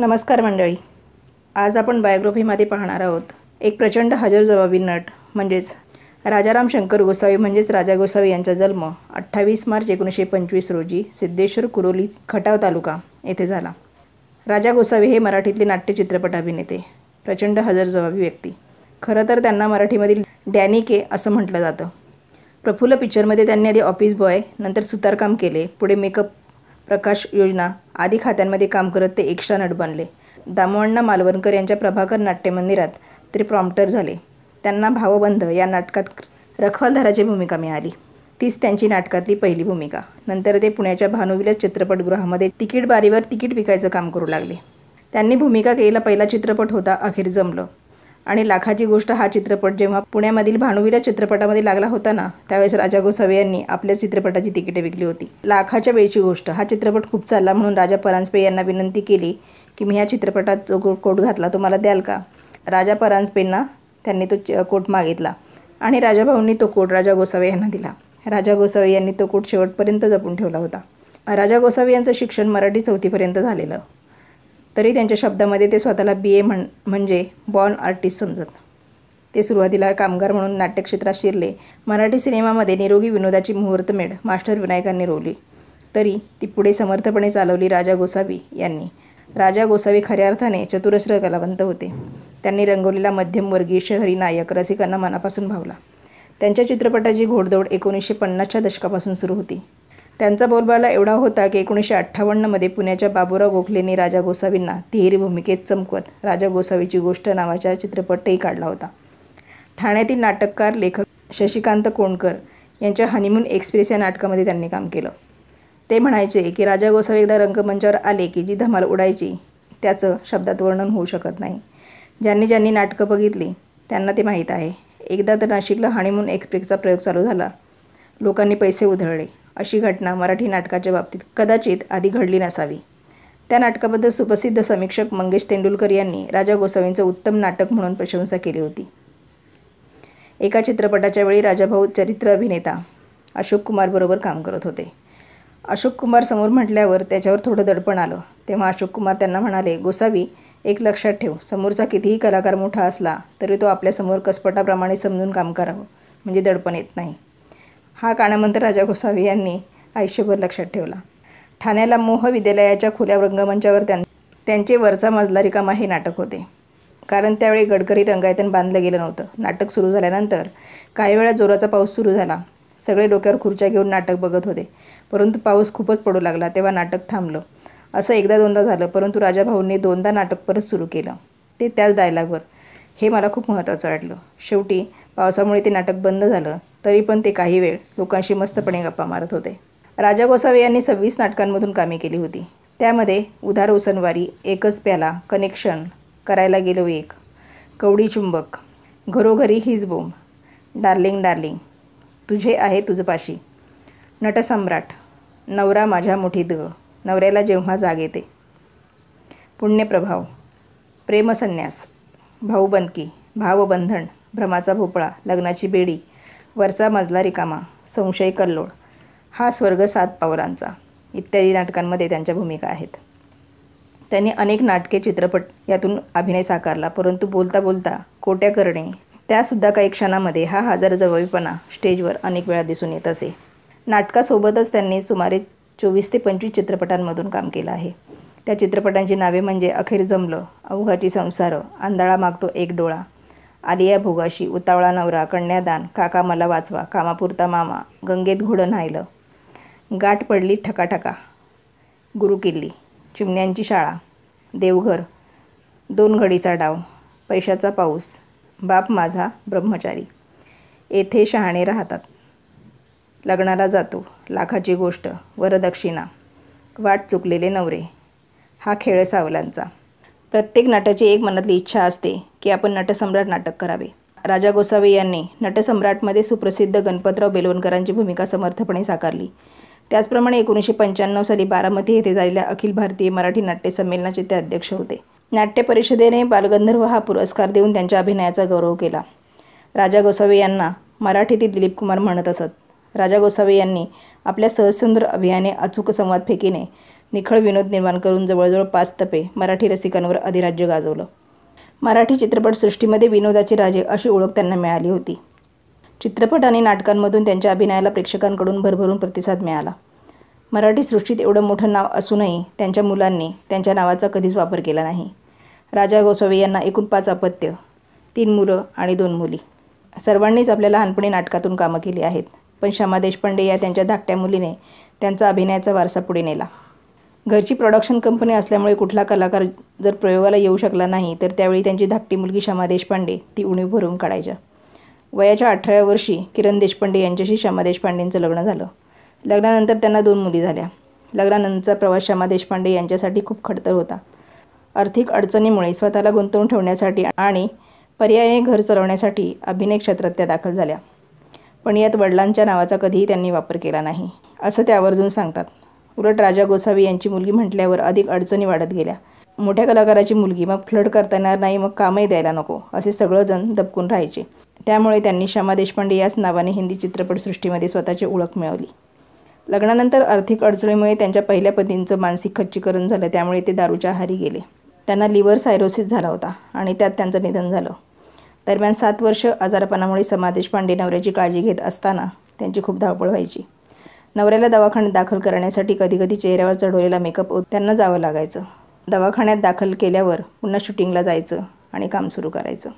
नमस्कार मंडळी आज आपण बायोग्राफीमध्ये पाहणार आहोत एक प्रचंड हजर जबाबी नट म्हणजेच राजाराम शंकर गोसावी म्हणजेच राजा गोसावी यांचा जन्म अठ्ठावीस मार्च एकोणीसशे पंचवीस रोजी सिद्धेश्वर कुरोली खटाव तालुका येथे झाला राजा गोसावी हे मराठीतले नाट्य चित्रपट अभिनेते प्रचंड हजरजवाबी व्यक्ती खरं तर त्यांना मराठीमधील डॅनी के असं म्हटलं जातं प्रफुल्ल पिक्चरमध्ये त्यांनी आधी ऑफिस बॉय नंतर सुतारकाम केले पुढे मेकअप प्रकाश योजना आदी खात्यांमध्ये काम करत ते एक्स्ट्रा नट बनले दामोअण्णा मालवणकर यांच्या प्रभाकर नाट्यमंदिरात ते प्रॉम्प्टर झाले त्यांना भावबंध या नाटकात रखवालधाराची भूमिका मिळाली तीच त्यांची नाटकातली पहिली भूमिका नंतर ते पुण्याच्या भानुविलास चित्रपटगृहामध्ये तिकीट बारीवर तिकीट विकायचं काम करू लागले त्यांनी भूमिका केलेला पहिला चित्रपट होता अखेर जमलं आणि लाखाची गोष्ट हा चित्रपट जेव्हा पुण्यामधील भानुवीरा चित्रपटामध्ये लागला होता ना त्यावेळेस राजा गोसावे यांनी आपल्या चित्रपटाची तिकिटे विकली होती लाखाच्या वेळची गोष्ट हा चित्रपट खूप चालला म्हणून राजा परांजपे यांना विनंती केली की मी ह्या चित्रपटात जो कोट घातला तो मला द्याल का राजा परांजपेंना त्यांनी तो कोट मागितला आणि राजाभाऊंनी तो कोट राजा गोसावे यांना दिला राजा गोसावे यांनी तो कोट शेवटपर्यंत जपून ठेवला होता राजा गोसावे यांचं शिक्षण मराठी चौथीपर्यंत झालेलं तरी त्यांच्या शब्दामध्ये ते स्वतःला बी ए म्हण म्हणजे बॉर्न आर्टिस्ट समजत ते सुरुवातीला कामगार म्हणून नाट्यक्षेत्रात शिरले मराठी सिनेमामध्ये निरोगी विनोदाची मुहूर्तमेढ मास्टर विनायकांनी रोवली तरी ती पुढे समर्थपणे चालवली राजा गोसावी यांनी राजा गोसावी खऱ्या अर्थाने चतुरस्र कलावंत होते त्यांनी रंगवलेला मध्यमवर्गीय शहरी नायक रसिकांना मनापासून भावला त्यांच्या चित्रपटाची घोडदौड एकोणीसशे पन्नासच्या दशकापासून सुरू होती त्यांचा बोलबाला एवढा होता की एकोणीसशे अठ्ठावन्नमध्ये पुण्याच्या बाबूराव गोखलेंनी राजा गोसावींना तिहेरी भूमिकेत चमकवत राजा गोसावीची गोष्ट नावाचा चित्रपटही काढला होता ठाण्यातील नाटककार लेखक शशिकांत कोणकर यांच्या हनीमून एक्सप्रेस या नाटकामध्ये त्यांनी काम केलं ते म्हणायचे की राजा गोसावी एकदा रंगमंचावर आले की जी धमाल उडायची त्याचं शब्दात वर्णन होऊ शकत नाही ज्यांनी ज्यांनी नाटकं बघितली त्यांना ते माहीत आहे एकदा तर नाशिकला हनीमून एक्सप्रेसचा प्रयोग चालू झाला लोकांनी पैसे उधळले अशी घटना मराठी नाटकाच्या बाबतीत कदाचित आधी घडली नसावी त्या नाटकाबद्दल सुप्रसिद्ध समीक्षक मंगेश तेंडुलकर यांनी राजा गोसावींचं उत्तम नाटक म्हणून प्रशंसा केली होती एका चित्रपटाच्या वेळी राजाभाऊ चरित्र अभिनेता अशोक कुमारबरोबर काम करत होते अशोक कुमार समोर म्हटल्यावर त्याच्यावर थोडं दडपण आलं तेव्हा अशोक कुमार त्यांना म्हणाले गोसावी एक लक्षात ठेव समोरचा कितीही कलाकार मोठा असला तरी तो आपल्यासमोर कसपटाप्रमाणे समजून काम करावं म्हणजे दडपण येत नाही हा कानामंत राजा गोसावी यांनी आयुष्यभर लक्षात ठेवला ठाण्याला मोह विद्यालयाच्या खुल्या रंगमंचावर त्यां त्यांचे वरचा मजला रिकामा हे नाटक होते कारण त्यावेळी गडकरी रंगायतन बांधलं गेलं नव्हतं नाटक सुरू झाल्यानंतर काही वेळा जोराचा पाऊस सुरू झाला सगळे डोक्यावर खुर्च्या घेऊन नाटक बघत होते परंतु पाऊस खूपच पडू लागला तेव्हा नाटक थांबलं असं एकदा दोनदा झालं परंतु राजाभाऊंनी दोनदा नाटक परत सुरू केलं ते त्याच डायलॉगवर हे मला खूप महत्त्वाचं वाटलं शेवटी पावसामुळे ते नाटक बंद झालं तरी पण ते काही वेळ लोकांशी मस्तपणे गप्पा मारत होते राजा गोसावी यांनी सव्वीस नाटकांमधून कामे केली होती त्यामध्ये उधार ओसनवारी एकच प्याला कनेक्शन करायला गेलो एक कवडी चुंबक घरोघरी हिज बोंब डार्लिंग डार्लिंग तुझे आहे तुझं पाशी नटसम्राट नवरा माझ्या मोठी द नवऱ्याला जेव्हा जाग येते पुण्यप्रभाव प्रेमसन्यास भाऊबंदकी भावबंधन भ्रमाचा भोपळा लग्नाची बेडी वरचा मजला रिकामा संशय कल्लोळ हा स्वर्ग सात पावलांचा इत्यादी नाटकांमध्ये त्यांच्या भूमिका आहेत त्यांनी अनेक नाटके चित्रपट यातून अभिनय साकारला परंतु बोलता बोलता कोट्या करणे त्यासुद्धा काही क्षणामध्ये हा हजार जवळपणा स्टेजवर अनेक वेळा दिसून येत असे नाटकासोबतच त्यांनी सुमारे चोवीस ते पंचवीस चित्रपटांमधून काम केलं आहे त्या चित्रपटांची नावे म्हणजे अखेर जमलं अवघाची संसार आंधळा मागतो एक डोळा आलिया भोगाशी उतावळा नवरा कन्यादान काका मला वाचवा कामापुरता मामा गंगेत घोडं न्हायलं गाठ पडली ठकाठका गुरुकिल्ली चिमण्यांची शाळा देवघर दोन घडीचा डाव पैशाचा पाऊस बाप माझा ब्रह्मचारी येथे शहाणे राहतात लग्नाला जातो लाखाची गोष्ट वरदक्षिणा वाट चुकलेले नवरे हा खेळ सावलांचा प्रत्येक नाटाची एक मनातली इच्छा असते की आपण नटसम्राट नाटक करावे राजा गोसावी यांनी नटसम्राटमध्ये सुप्रसिद्ध गणपतराव बेलवणकरांची भूमिका समर्थपणे साकारली त्याचप्रमाणे एकोणीसशे पंच्याण्णव साली बारामती येथे झालेल्या अखिल भारतीय मराठी नाट्य संमेलनाचे ते अध्यक्ष होते नाट्य परिषदेने बालगंधर्व हा पुरस्कार देऊन त्यांच्या अभिनयाचा गौरव केला राजा गोसावी यांना मराठीतील दिलीप कुमार म्हणत असत राजा गोसावी यांनी आपल्या सहसुंदर अभियाने अचूक संवाद फेकीने निखळ विनोद निर्माण करून जवळजवळ पाच तपे मराठी रसिकांवर अधिराज्य गाजवलं मराठी चित्रपटसृष्टीमध्ये विनोदाचे राजे अशी ओळख त्यांना मिळाली होती चित्रपट आणि नाटकांमधून त्यांच्या अभिनयाला प्रेक्षकांकडून भरभरून प्रतिसाद मिळाला मराठी सृष्टीत एवढं मोठं नाव असूनही त्यांच्या मुलांनी त्यांच्या नावाचा कधीच वापर केला नाही राजा गोसावी यांना एकूण पाच अपत्य तीन मुलं आणि दोन मुली सर्वांनीच आपल्या लहानपणी नाटकातून कामं केली आहेत पण श्यामा देशपांडे या त्यांच्या धाकट्या मुलीने त्यांचा अभिनयाचा वारसा पुढे नेला घरची प्रोडक्शन कंपनी असल्यामुळे कुठला कलाकार जर प्रयोगाला येऊ शकला नाही तर त्यावेळी त्यांची धाकटी मुलगी क्षमा देशपांडे ती उणीव भरून काढायच्या वयाच्या अठराव्या वर्षी किरण देशपांडे यांच्याशी क्षमा देशपांडेंचं लग्न झालं लग्नानंतर त्यांना दोन मुली झाल्या लग्नानंतरचा प्रवास क्षमा देशपांडे यांच्यासाठी खूप खडतर होता आर्थिक अडचणीमुळे स्वतःला गुंतवून ठेवण्यासाठी आणि पर्याय घर चालवण्यासाठी अभिनय क्षेत्रात त्या दाखल झाल्या पण यात वडिलांच्या नावाचा कधीही त्यांनी वापर केला नाही असं त्या आवर्जून सांगतात उलट राजा गोसावी यांची मुलगी म्हटल्यावर अधिक अडचणी वाढत गेल्या मोठ्या कलाकाराची मुलगी मग फ्लड करता येणार नाही मग कामही द्यायला नको असे सगळंजण दबकून राहायचे त्यामुळे त्यांनी क्षमा देशपांडे याच नावाने हिंदी चित्रपटसृष्टीमध्ये स्वतःची ओळख मिळवली लग्नानंतर आर्थिक अडचणीमुळे त्यांच्या पहिल्या पतींचं मानसिक खच्चीकरण झालं त्यामुळे ते दारूच्या आहारी गेले त्यांना लिव्हर सायरोसिस झाला होता आणि त्यात त्यांचं निधन झालं दरम्यान सात वर्ष आजारपणामुळे समादेश पांडे नवऱ्याची काळजी घेत असताना त्यांची खूप धावपळ व्हायची नवऱ्याला दवाखान्यात दाखल करण्यासाठी कधीकधी चेहऱ्यावर चढवलेला मेकअप त्यांना जावं लागायचं दवाखान्यात दाखल केल्यावर पुन्हा शूटिंगला जायचं आणि काम सुरू करायचं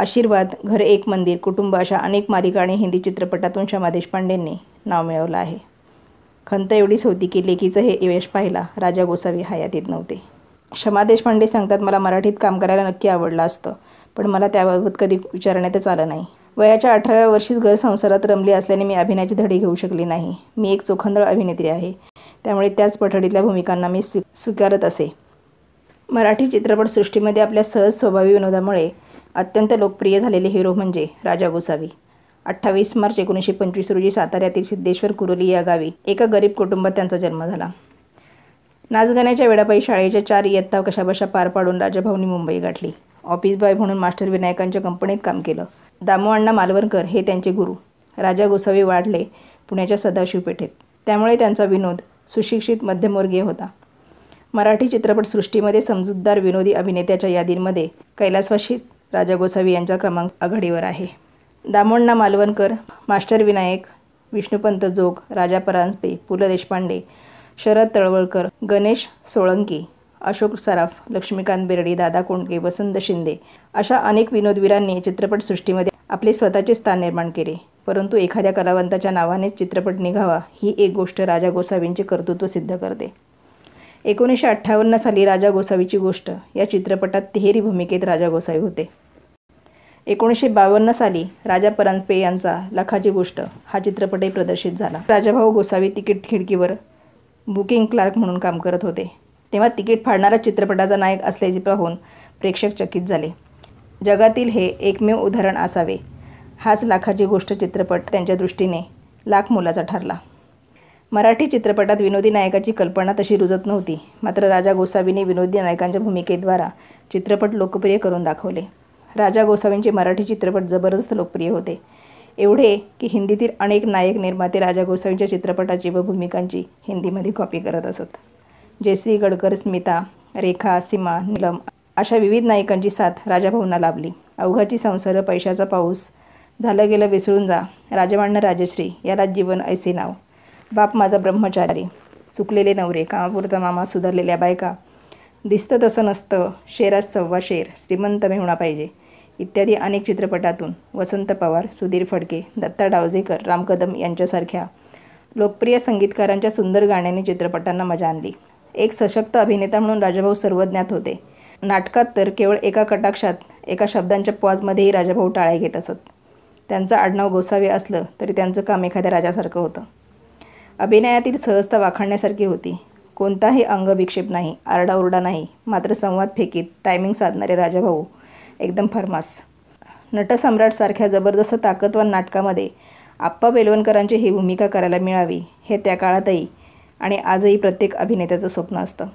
आशीर्वाद घर एक मंदिर कुटुंब अशा अनेक मालिका आणि हिंदी चित्रपटातून क्षमा देशपांडेंनी नाव मिळवलं आहे खंत एवढीच होती की लेकीचं हे यश पाहिला राजा गोसावी हयातीत नव्हते क्षमा देशपांडे सांगतात मला मराठीत काम करायला नक्की आवडलं असतं पण मला त्याबाबत कधी विचारण्यातच आलं नाही वयाच्या अठराव्या वर्षीच घर रमली असल्याने मी अभिनयाची धडी घेऊ शकली नाही मी एक चोखंदळ अभिनेत्री आहे त्यामुळे त्याच पठडीतल्या भूमिकांना मी स्वी स्वीकारत असे मराठी चित्रपटसृष्टीमध्ये आपल्या सहज स्वभावी विनोदामुळे अत्यंत लोकप्रिय झालेले हिरो म्हणजे राजा गोसावी अठ्ठावीस मार्च एकोणीसशे पंचवीस रोजी साताऱ्यातील सिद्धेश्वर कुरोली या गावी एका गरीब कुटुंबात त्यांचा जन्म झाला नाचगाण्याच्या वेळापाई शाळेच्या चार इयत्ता कशाबशा पार पाडून राजाभाऊनी मुंबई गाठली ऑफिस बॉय म्हणून मास्टर विनायकांच्या कंपनीत काम केलं दामू अण्णा मालवणकर हे त्यांचे गुरु राजा गोसावी वाढले पुण्याच्या सदाशिवपेठेत त्यामुळे त्यांचा विनोद सुशिक्षित मध्यमवर्गीय होता मराठी चित्रपटसृष्टीमध्ये समजूतदार विनोदी अभिनेत्याच्या यादींमध्ये कैलासवाशी राजा गोसावी यांचा क्रमांक आघाडीवर आहे दामोण्णा मालवणकर मास्टर विनायक विष्णुपंत जोग राजा परांजपे पु ल देशपांडे शरद तळवळकर गणेश सोळंकी अशोक सराफ लक्ष्मीकांत बेर्डे दादा कोंडके वसंत शिंदे अशा अनेक विनोदवीरांनी चित्रपटसृष्टीमध्ये आपले स्वतःचे स्थान निर्माण केले परंतु एखाद्या कलावंताच्या नावानेच चित्रपट निघावा ही एक गोष्ट राजा गोसावींचे कर्तृत्व सिद्ध करते एकोणीसशे अठ्ठावन्न साली राजा गोसावीची गोष्ट या चित्रपटात तिहेरी भूमिकेत राजा गोसावी होते एकोणीसशे बावन्न साली राजा परांजपे यांचा लखाची गोष्ट हा चित्रपटही प्रदर्शित झाला राजाभाऊ गोसावी तिकीट खिडकीवर बुकिंग क्लार्क म्हणून काम करत होते तेव्हा तिकीट फाडणारा चित्रपटाचा नायक असल्याचे पाहून प्रेक्षक चकित झाले जगातील हे एकमेव उदाहरण असावे हाच लाखाची गोष्ट चित्रपट त्यांच्या दृष्टीने लाख मोलाचा ठरला मराठी चित्रपटात विनोदी नायकाची कल्पना तशी रुजत नव्हती मात्र राजा गोसावीने विनोदी नायकांच्या भूमिकेद्वारा चित्रपट लोकप्रिय करून दाखवले राजा गोसावींचे मराठी चित्रपट जबरदस्त लोकप्रिय होते एवढे की हिंदीतील अनेक नायक निर्माते राजा गोसावींच्या चित्रपटाची व भूमिकांची हिंदीमध्ये कॉपी करत असत जयश्री गडकर स्मिता रेखा सीमा नीलम अशा विविध नायिकांची साथ राजाभवनाला लाभली अवघाची संसार पैशाचा पाऊस झालं गेलं विसरून जा राजमांना राजश्री याला जीवन ऐसे नाव बाप माझा ब्रह्मचारी चुकलेले नवरे कामापुरता मामा सुधारलेल्या बायका दिसतं तसं नसतं शेरास सव्वा शेर श्रीमंत मेहुणा पाहिजे इत्यादी अनेक चित्रपटातून वसंत पवार सुधीर फडके दत्ता डावजेकर राम कदम यांच्यासारख्या लोकप्रिय संगीतकारांच्या सुंदर गाण्याने चित्रपटांना मजा आणली एक सशक्त अभिनेता म्हणून राजाभाऊ सर्वज्ञात होते नाटकात तर केवळ एका कटाक्षात एका शब्दांच्या पॉजमध्येही राजाभाऊ टाळ्या घेत असत त्यांचं आडनाव गोसावे असलं तरी त्यांचं काम एखाद्या राजासारखं होतं अभिनयातील सहजता वाखाणण्यासारखी होती कोणताही विक्षेप नाही आरडाओरडा नाही मात्र संवाद फेकीत टायमिंग साधणारे राजाभाऊ एकदम फरमास नटसम्राटसारख्या जबरदस्त ताकदवान नाटकामध्ये आप्पा बेलवणकरांची ही भूमिका करायला मिळावी हे त्या काळातही आणि आजही प्रत्येक अभिनेत्याचं स्वप्न असतं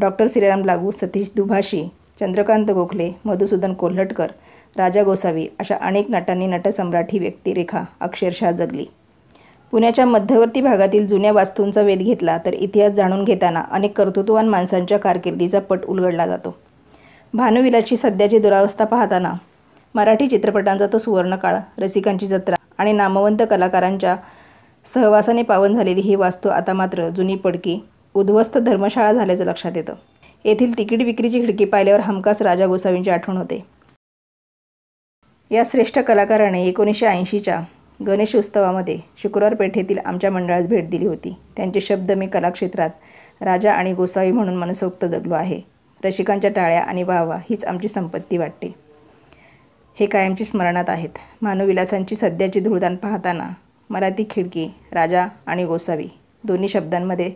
डॉक्टर श्रीराम लागू सतीश दुभाषी चंद्रकांत गोखले मधुसूदन कोल्हटकर राजा गोसावी अशा अनेक नटांनी नटसम्राट व्यक्तिरेखा अक्षरशः जगली पुण्याच्या मध्यवर्ती भागातील जुन्या वास्तूंचा वेध घेतला तर इतिहास जाणून घेताना अनेक कर्तृत्ववान माणसांच्या कारकिर्दीचा पट उलगडला जातो भानुविलाची सध्याची दुरावस्था पाहताना मराठी चित्रपटांचा तो सुवर्णकाळ रसिकांची जत्रा आणि नामवंत कलाकारांच्या सहवासाने पावन झालेली ही वास्तू आता मात्र जुनी पडकी उद्ध्वस्त धर्मशाळा झाल्याचं लक्षात येतं येथील तिकीट विक्रीची खिडकी पाहिल्यावर हमखास राजा गोसावींची आठवण होते या श्रेष्ठ कलाकाराने एकोणीसशे ऐंशीच्या गणेश उत्सवामध्ये शुक्रवार पेठेतील आमच्या मंडळास भेट दिली होती त्यांचे शब्द मी कलाक्षेत्रात राजा आणि गोसावी म्हणून मनसोक्त जगलो आहे रसिकांच्या टाळ्या आणि वाहवा हीच आमची संपत्ती वाटते हे कायमची स्मरणात आहेत मानवविलासांची सध्याची धूळदान पाहताना मराठी खिडकी राजा आणि गोसावी दोन्ही शब्दांमध्ये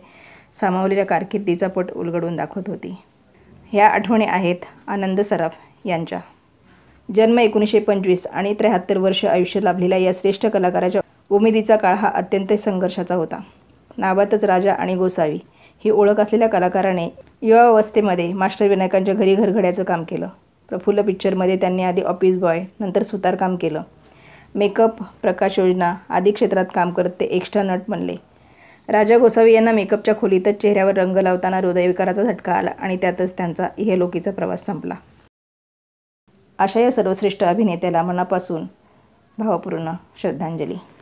सामावलेल्या कारकिर्दीचा पट उलगडून दाखवत होती ह्या आठवणी आहेत आनंद सराफ यांच्या जन्म एकोणीसशे पंचवीस आणि त्र्याहत्तर वर्ष आयुष्य लाभलेल्या या श्रेष्ठ कलाकाराच्या उमेदीचा काळ हा अत्यंत संघर्षाचा होता नावातच राजा आणि गोसावी ही ओळख असलेल्या कलाकाराने युवा अवस्थेमध्ये मास्टर विनायकांच्या घरी घरघड्याचं काम केलं प्रफुल्ल पिक्चरमध्ये त्यांनी आधी ऑफिस बॉय नंतर सुतार काम केलं मेकअप प्रकाश योजना आदी क्षेत्रात काम करत ते एक्स्ट्रा नट बनले राजा गोसावी यांना मेकअपच्या खोलीतच चेहऱ्यावर रंग लावताना हृदयविकाराचा झटका आला आणि त्यातच त्यांचा इहलोकीचा प्रवास संपला अशा या सर्वश्रेष्ठ अभिनेत्याला मनापासून भावपूर्ण श्रद्धांजली